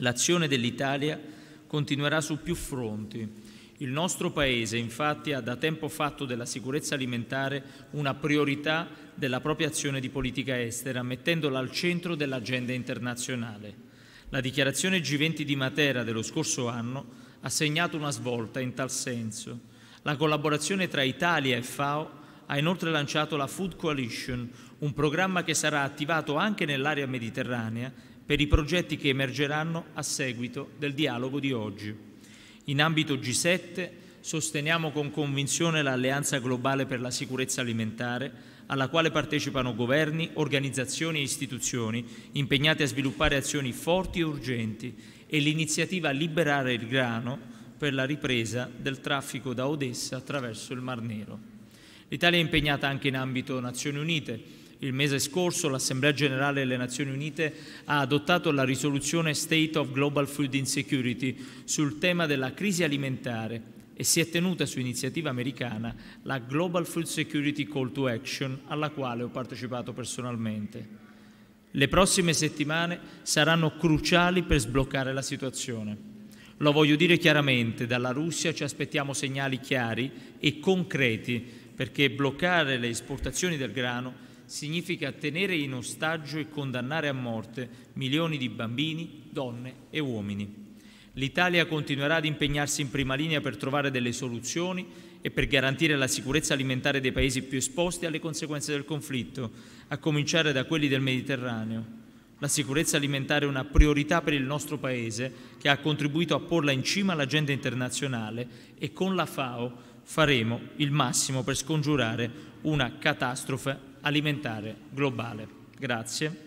L'azione dell'Italia continuerà su più fronti. Il nostro Paese infatti ha da tempo fatto della sicurezza alimentare una priorità della propria azione di politica estera, mettendola al centro dell'agenda internazionale. La dichiarazione G20 di Matera dello scorso anno ha segnato una svolta in tal senso. La collaborazione tra Italia e FAO ha inoltre lanciato la Food Coalition, un programma che sarà attivato anche nell'area mediterranea per i progetti che emergeranno a seguito del dialogo di oggi. In ambito G7 sosteniamo con convinzione l'Alleanza globale per la sicurezza alimentare, alla quale partecipano governi, organizzazioni e istituzioni impegnate a sviluppare azioni forti e urgenti e l'iniziativa Liberare il grano per la ripresa del traffico da Odessa attraverso il Mar Nero. L'Italia è impegnata anche in ambito Nazioni Unite il mese scorso l'Assemblea generale delle Nazioni Unite ha adottato la risoluzione State of Global Food Insecurity sul tema della crisi alimentare e si è tenuta su iniziativa americana la Global Food Security Call to Action alla quale ho partecipato personalmente. Le prossime settimane saranno cruciali per sbloccare la situazione. Lo voglio dire chiaramente, dalla Russia ci aspettiamo segnali chiari e concreti perché bloccare le esportazioni del grano significa tenere in ostaggio e condannare a morte milioni di bambini, donne e uomini. L'Italia continuerà ad impegnarsi in prima linea per trovare delle soluzioni e per garantire la sicurezza alimentare dei paesi più esposti alle conseguenze del conflitto, a cominciare da quelli del Mediterraneo. La sicurezza alimentare è una priorità per il nostro Paese che ha contribuito a porla in cima all'agenda internazionale e con la FAO faremo il massimo per scongiurare una catastrofe alimentare globale. Grazie.